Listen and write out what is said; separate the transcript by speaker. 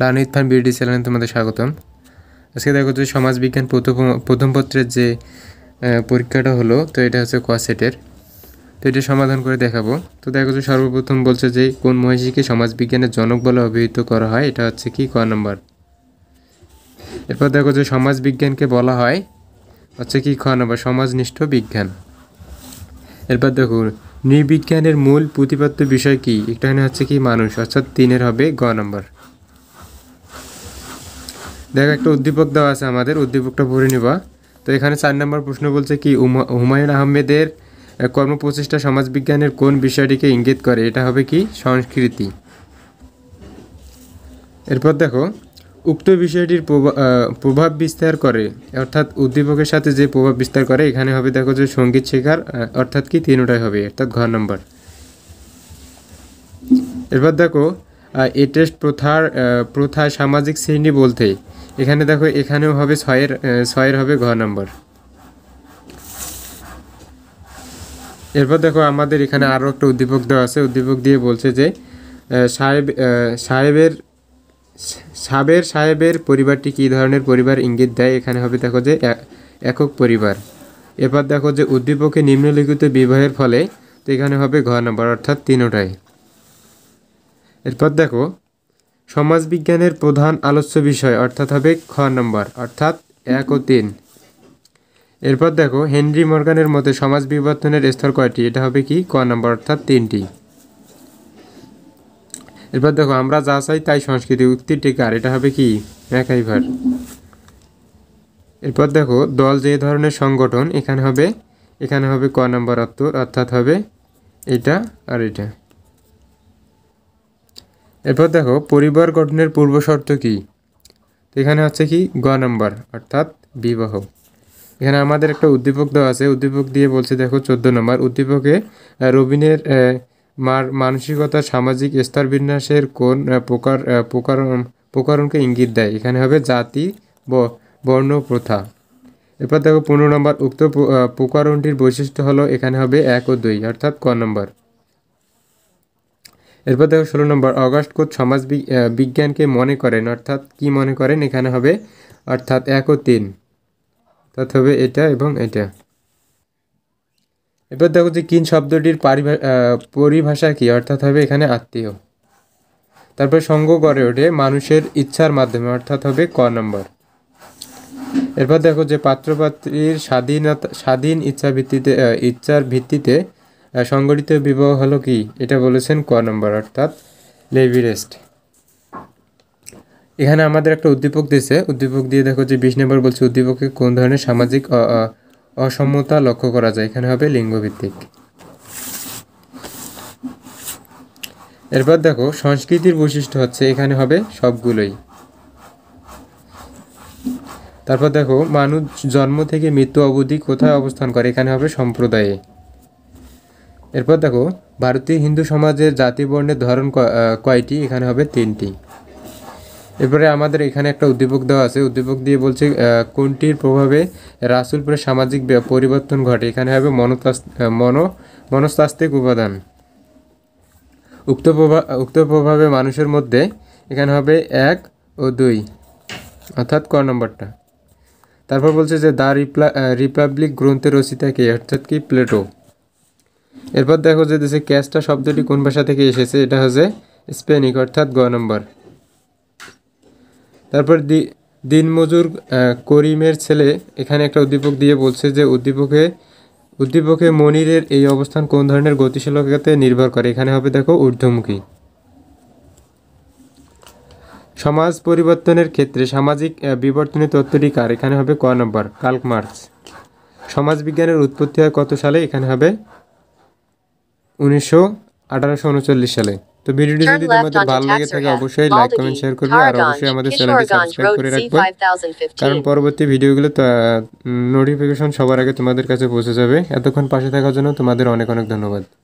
Speaker 1: লার্নিত fun beauty চ্যানেলে তোমাদের স্বাগতম আজকে দেখো যে সমাজবিজ্ঞান প্রথম প্রথম পত্রের যে পরীক্ষাটা হলো তো এটা হচ্ছে কোয়াসেটের তো এটা সমাধান করে দেখাবো তো দেখো যে সর্বপ্রথম বলছে যে কোন মহিষীকে সমাজবিজ্ঞানের জনক বলে অভিহিত করা হয় এটা হচ্ছে কি ক নম্বর এরপর দেখো যে সমাজ বিজ্ঞানকে বলা হয় হচ্ছে কি খ নম্বর সমাজনিষ্ঠ বিজ্ঞান এরপর দেখো নৃবিজ্ঞানের মূল প্রতিপাদ্য বিষয় কি একটা হচ্ছে কি মানুষ অর্থাৎ তিনের হবে গ নম্বর দেখো একটা উদ্দীপক দেওয়া আছে আমাদের উদ্দীপকটা ভরে নিবা তো এখানে চার নম্বর প্রশ্ন বলছে কি হুমায়ুন আহমেদের কর্ম প্রচেষ্টা সমাজবিজ্ঞানের কোন বিষয়টিকে ইঙ্গিত করে এটা হবে কি সংস্কৃতি এরপর দেখো উক্ত বিষয়টির প্রভাব বিস্তার করে অর্থাৎ উদ্দীপকের সাথে যে প্রভাব বিস্তার করে এখানে হবে দেখো যে সঙ্গীত শেখার অর্থাৎ কি তিনটাই হবে অর্থাৎ ঘর নম্বর এরপর দেখো এ টেস্ট প্রথার প্রথা সামাজিক শ্রেণী বলতে এখানে দেখো এখানেও হবে ছয়ের ছয়ের হবে ঘ নম্বর এরপর দেখো আমাদের এখানে আরও একটা উদ্দীপক দেওয়া আছে উদ্দীপক দিয়ে বলছে যে সাহেব সাহেবের সাবের সাহেবের পরিবারটি কী ধরনের পরিবার ইঙ্গিত দেয় এখানে হবে দেখো যে একক পরিবার এবার দেখো যে উদ্দীপকে নিম্নলিখিত বিবাহের ফলে তো এখানে হবে ঘ নম্বর অর্থাৎ তিনোটায় এরপর দেখো সমাজবিজ্ঞানের প্রধান আলোচ্য বিষয় অর্থাৎ হবে খ নম্বর অর্থাৎ এক ও তিন এরপর দেখো হেনরি মর্গানের মতে সমাজ বিবর্তনের স্তর কয়টি এটা হবে কি ক নম্বর অর্থাৎ তিনটি এরপর দেখো আমরা যা চাই তাই সংস্কৃতি উক্তিটি কার এটা হবে কি ম্যাকাইভার এরপর দেখো দল যে ধরনের সংগঠন এখানে হবে এখানে হবে ক নম্বর অর্থ অর্থাৎ হবে এটা আর এটা এরপর দেখো পরিবার গঠনের পূর্ব শর্ত কী এখানে হচ্ছে কি গ নম্বর অর্থাৎ বিবাহ এখানে আমাদের একটা উদ্দীপক দেওয়া আছে উদ্দীপক দিয়ে বলছে দেখো চোদ্দ নম্বর উদ্দীপকে রবিনের মার মানসিকতা সামাজিক স্তর বিন্যাসের কোন প্রকার প্রকারণ প্রকারণকে ইঙ্গিত দেয় এখানে হবে জাতি বর্ণ প্রথা এরপর দেখো পনেরো নম্বর উক্ত প্রকারণটির বৈশিষ্ট্য হলো এখানে হবে এক ও দুই অর্থাৎ ক নম্বর এরপর দেখো ষোলো নম্বর অগস্ট কোচ সমাজ বিজ্ঞানকে মনে করেন অর্থাৎ কি মনে করেন এখানে হবে অর্থাৎ এক ও তিন অর্থাৎ হবে এটা এবং এটা এরপর দেখো যে কিন শব্দটির পরিভাষা কি অর্থাৎ হবে এখানে আত্মীয় তারপর সঙ্গ গড়ে ওঠে মানুষের ইচ্ছার মাধ্যমে অর্থাৎ হবে ক নম্বর এরপর দেখো যে পাত্রপাত্রীর স্বাধীনতা স্বাধীন ইচ্ছা ভিত্তিতে ইচ্ছার ভিত্তিতে সংগঠিত বিবাহ হলো কি এটা বলেছেন ক নম্বর অর্থাৎ লেভিরেস্ট এখানে আমাদের একটা উদ্দীপক দিয়েছে উদ্দীপক দিয়ে দেখো যে বিশ নম্বর বলছে উদ্দীপকে কোন ধরনের সামাজিক অসমতা লক্ষ্য করা যায় এখানে হবে লিঙ্গভিত্তিক এরপর দেখো সংস্কৃতির বৈশিষ্ট্য হচ্ছে এখানে হবে সবগুলোই তারপর দেখো মানুষ জন্ম থেকে মৃত্যু অবধি কোথায় অবস্থান করে এখানে হবে সম্প্রদায়ে এরপর দেখো ভারতীয় হিন্দু সমাজের জাতি বর্ণের ধরন কয়টি এখানে হবে তিনটি এরপরে আমাদের এখানে একটা উদ্দীপক দেওয়া আছে উদ্দীপক দিয়ে বলছে কোনটির প্রভাবে রাসুলপুরের সামাজিক পরিবর্তন ঘটে এখানে হবে মন মনস্তাত্ত্বিক উপাদান উক্ত প্রভাব উক্ত প্রভাবে মানুষের মধ্যে এখানে হবে এক ও দুই অর্থাৎ ক নম্বরটা তারপর বলছে যে দ্য রিপ্লা রিপাবলিক গ্রন্থে রচিতা কে অর্থাৎ কি প্লেটো এরপর দেখো যে দেশে ক্যাশটা শব্দটি কোন ভাষা থেকে এসেছে এটা হচ্ছে স্পেনিক অর্থাৎ গ নম্বর তারপর দিনমজুর করিমের ছেলে এখানে একটা উদ্দীপক দিয়ে বলছে যে উদ্দীপকে উদ্দীপকে মনিরের এই অবস্থান কোন ধরনের গতিশীলতাতে নির্ভর করে এখানে হবে দেখো ঊর্ধ্বমুখী সমাজ পরিবর্তনের ক্ষেত্রে সামাজিক বিবর্তনের তত্ত্বটি কার এখানে হবে ক নম্বর কার্ল মার্কস সমাজবিজ্ঞানের উৎপত্তি হয় কত সালে এখানে হবে উনিশশো আঠারোশো উনচল্লিশ সালে তো ভিডিওটি যদি তোমাদের ভালো লেগে থাকে অবশ্যই লাইক কমেন্ট শেয়ার করবে আর অবশ্যই আমাদের চ্যানেলটি সাবস্ক্রাইব করে রাখবে কারণ পরবর্তী ভিডিওগুলো নোটিফিকেশন সবার আগে তোমাদের কাছে পৌঁছে যাবে এতক্ষণ পাশে থাকার জন্য তোমাদের অনেক অনেক ধন্যবাদ